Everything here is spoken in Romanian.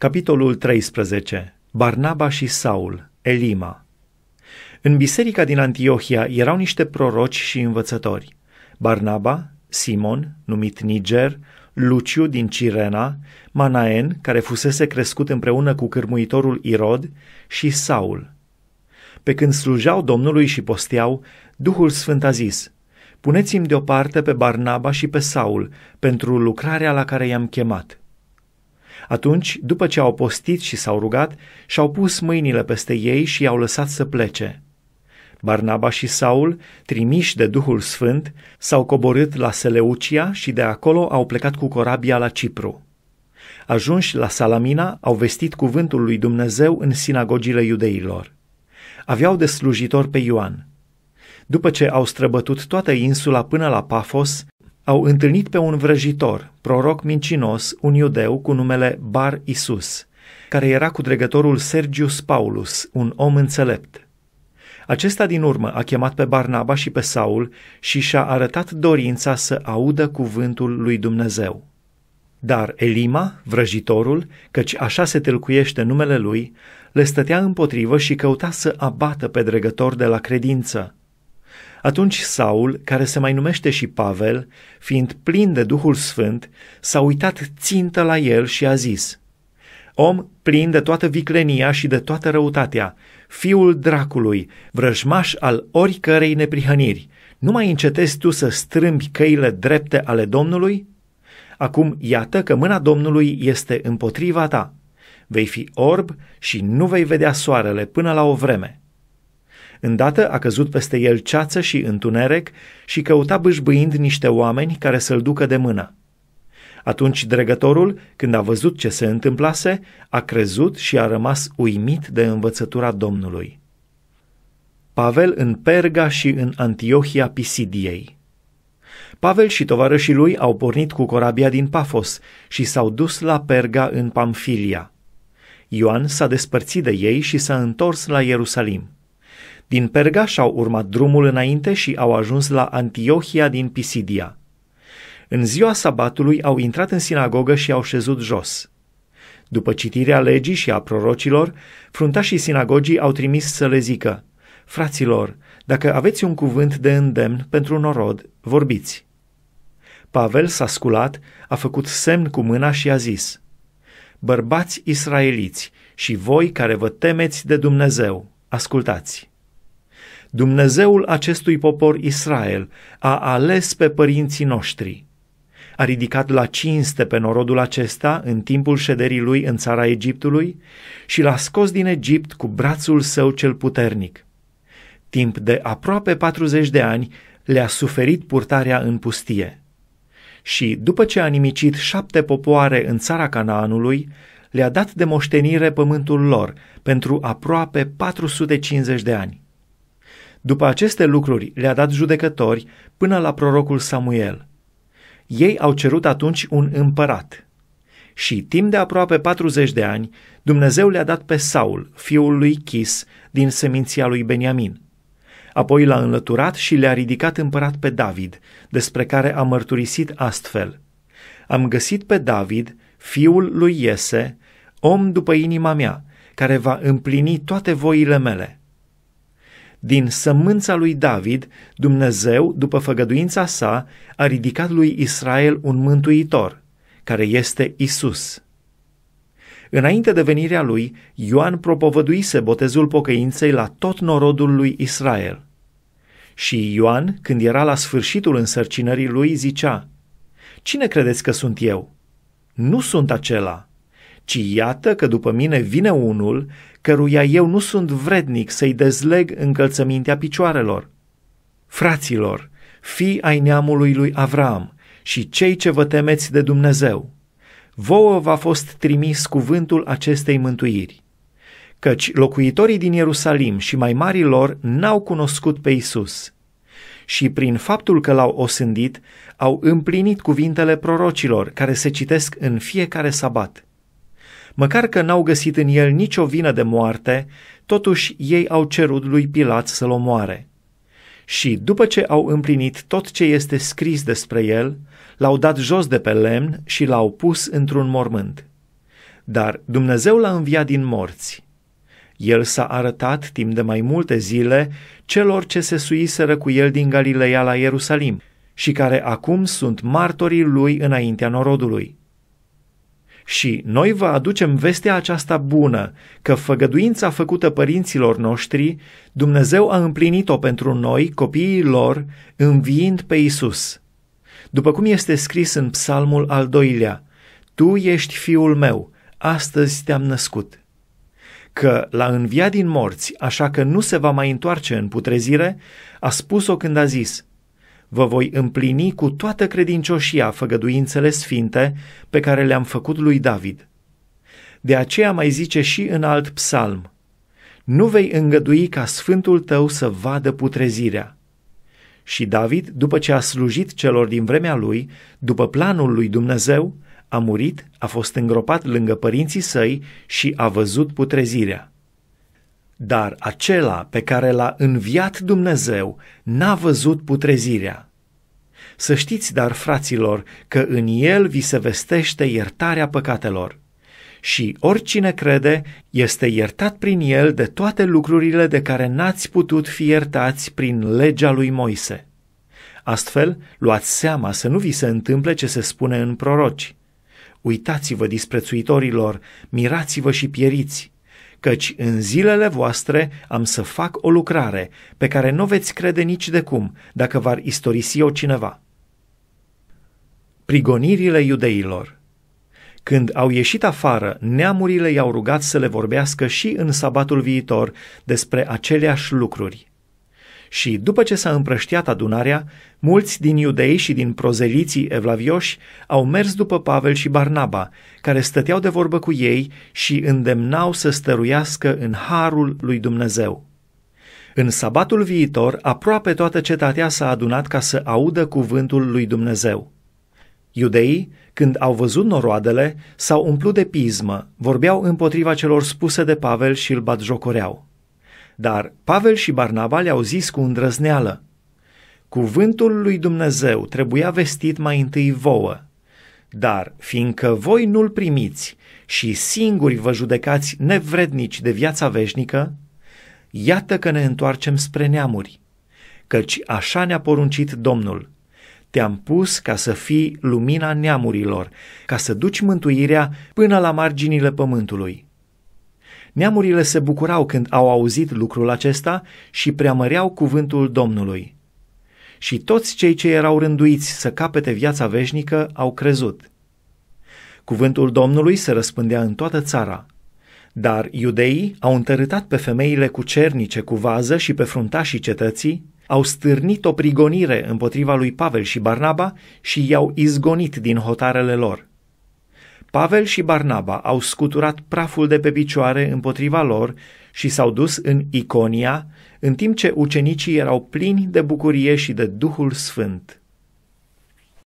Capitolul 13. Barnaba și Saul, Elima. În biserica din Antiohia erau niște proroci și învățători. Barnaba, Simon, numit Niger, Luciu din Cirena, Manaen, care fusese crescut împreună cu cârmuitorul Irod, și Saul. Pe când slujeau Domnului și posteau, Duhul Sfânt a zis, Puneți-mi deoparte pe Barnaba și pe Saul pentru lucrarea la care i-am chemat. Atunci, după ce au postit și s-au rugat, și-au pus mâinile peste ei și i-au lăsat să plece. Barnaba și Saul, trimiși de Duhul Sfânt, s-au coborât la Seleucia și de acolo au plecat cu corabia la Cipru. Ajunși la Salamina, au vestit cuvântul lui Dumnezeu în sinagogile iudeilor. Aveau de slujitor pe Ioan. După ce au străbătut toată insula până la Pafos, au întâlnit pe un vrăjitor, proroc mincinos, un iudeu cu numele Bar Isus, care era cu dregătorul Sergius Paulus, un om înțelept. Acesta din urmă a chemat pe Barnaba și pe Saul și și-a arătat dorința să audă cuvântul lui Dumnezeu. Dar Elima, vrăjitorul, căci așa se tâlcuiește numele lui, le stătea împotrivă și căuta să abată pe dregător de la credință – atunci Saul, care se mai numește și Pavel, fiind plin de Duhul Sfânt, s-a uitat țintă la el și a zis, Om plin de toată viclenia și de toată răutatea, fiul dracului, vrăjmaș al oricărei neprihăniri, nu mai încetezi tu să strâmbi căile drepte ale Domnului? Acum iată că mâna Domnului este împotriva ta. Vei fi orb și nu vei vedea soarele până la o vreme.” Îndată a căzut peste el ceață și întuneric și căuta bâșbâind niște oameni care să-l ducă de mână. Atunci dregătorul, când a văzut ce se întâmplase, a crezut și a rămas uimit de învățătura Domnului. Pavel în Perga și în Antiohia Pisidiei Pavel și tovarășii lui au pornit cu corabia din Pafos și s-au dus la Perga în Pamfilia. Ioan s-a despărțit de ei și s-a întors la Ierusalim. Din Perga și-au urmat drumul înainte și au ajuns la Antiohia din Pisidia. În ziua sabatului au intrat în sinagogă și au șezut jos. După citirea legii și a prorocilor, fruntașii sinagogii au trimis să le zică, Fraților, dacă aveți un cuvânt de îndemn pentru norod, vorbiți. Pavel s-a sculat, a făcut semn cu mâna și a zis, Bărbați israeliți și voi care vă temeți de Dumnezeu, ascultați! Dumnezeul acestui popor Israel a ales pe părinții noștri. A ridicat la cinste pe norodul acesta în timpul șederii lui în țara Egiptului și l-a scos din Egipt cu brațul său cel puternic. Timp de aproape 40 de ani le-a suferit purtarea în pustie. Și după ce a nimicit șapte popoare în țara Canaanului, le-a dat de moștenire pământul lor pentru aproape 450 de ani. După aceste lucruri le-a dat judecători până la prorocul Samuel. Ei au cerut atunci un împărat. Și timp de aproape 40 de ani, Dumnezeu le-a dat pe Saul, fiul lui Chis, din seminția lui Beniamin. Apoi l-a înlăturat și le-a ridicat împărat pe David, despre care a mărturisit astfel. Am găsit pe David, fiul lui Iese, om după inima mea, care va împlini toate voile mele. Din sămânța lui David, Dumnezeu, după făgăduința sa, a ridicat lui Israel un mântuitor, care este Isus. Înainte de venirea lui, Ioan propovăduise botezul pocăinței la tot norodul lui Israel. Și Ioan, când era la sfârșitul însărcinării lui, zicea, Cine credeți că sunt eu? Nu sunt acela, ci iată că după mine vine unul căruia eu nu sunt vrednic să-i dezleg încălțămintea picioarelor. Fraților, fi ai neamului lui Avram și cei ce vă temeți de Dumnezeu, vouă v-a fost trimis cuvântul acestei mântuiri. Căci locuitorii din Ierusalim și mai marii lor n-au cunoscut pe Isus, și prin faptul că l-au osândit, au împlinit cuvintele prorocilor care se citesc în fiecare sabat. Măcar că n-au găsit în el nicio vină de moarte, totuși ei au cerut lui Pilat să-l omoare. Și, după ce au împlinit tot ce este scris despre el, l-au dat jos de pe lemn și l-au pus într-un mormânt. Dar Dumnezeu l-a înviat din morți. El s-a arătat timp de mai multe zile celor ce se suiseră cu el din Galileea la Ierusalim și care acum sunt martorii lui înaintea norodului și noi vă aducem vestea aceasta bună, că făgăduința făcută părinților noștri, Dumnezeu a împlinit-o pentru noi, copiii lor, înviind pe Isus. După cum este scris în psalmul al doilea, Tu ești fiul meu, astăzi te-am născut. Că la a înviat din morți, așa că nu se va mai întoarce în putrezire, a spus-o când a zis – vă voi împlini cu toată credincioșia făgăduințele sfinte pe care le-am făcut lui David. De aceea mai zice și în alt psalm, nu vei îngădui ca sfântul tău să vadă putrezirea. Și David, după ce a slujit celor din vremea lui, după planul lui Dumnezeu, a murit, a fost îngropat lângă părinții săi și a văzut putrezirea. Dar acela pe care l-a înviat Dumnezeu n-a văzut putrezirea. Să știți, dar, fraților, că în el vi se vestește iertarea păcatelor. Și oricine crede este iertat prin el de toate lucrurile de care n-ați putut fi iertați prin legea lui Moise. Astfel, luați seama să nu vi se întâmple ce se spune în proroci. Uitați-vă disprețuitorilor, mirați-vă și pieriți căci în zilele voastre am să fac o lucrare pe care nu veți crede nici de cum dacă v-ar istorisi-o cineva. Prigonirile iudeilor când au ieșit afară, neamurile i-au rugat să le vorbească și în sabatul viitor despre aceleași lucruri. Și după ce s-a împrăștiat adunarea, mulți din iudei și din prozeliții evlavioși au mers după Pavel și Barnaba, care stăteau de vorbă cu ei și îndemnau să stăruiască în harul lui Dumnezeu. În sabatul viitor, aproape toată cetatea s-a adunat ca să audă cuvântul lui Dumnezeu. Iudeii, când au văzut noroadele, s-au umplut de pismă, vorbeau împotriva celor spuse de Pavel și îl batjocoreau. Dar Pavel și Barnaba le-au zis cu îndrăzneală, Cuvântul lui Dumnezeu trebuia vestit mai întâi vouă, dar fiindcă voi nu-l primiți și singuri vă judecați nevrednici de viața veșnică, iată că ne întoarcem spre neamuri, căci așa ne-a poruncit Domnul. Te-am pus ca să fii lumina neamurilor, ca să duci mântuirea până la marginile pământului. Neamurile se bucurau când au auzit lucrul acesta și preamăreau cuvântul Domnului. Și toți cei ce erau rânduiți să capete viața veșnică au crezut. Cuvântul Domnului se răspândea în toată țara. Dar iudeii au întărâtat pe femeile cu cernice cu vază și pe fruntașii cetății, au stârnit o prigonire împotriva lui Pavel și Barnaba și i-au izgonit din hotarele lor. Pavel și Barnaba au scuturat praful de pe picioare împotriva lor și s-au dus în Iconia, în timp ce ucenicii erau plini de bucurie și de Duhul Sfânt.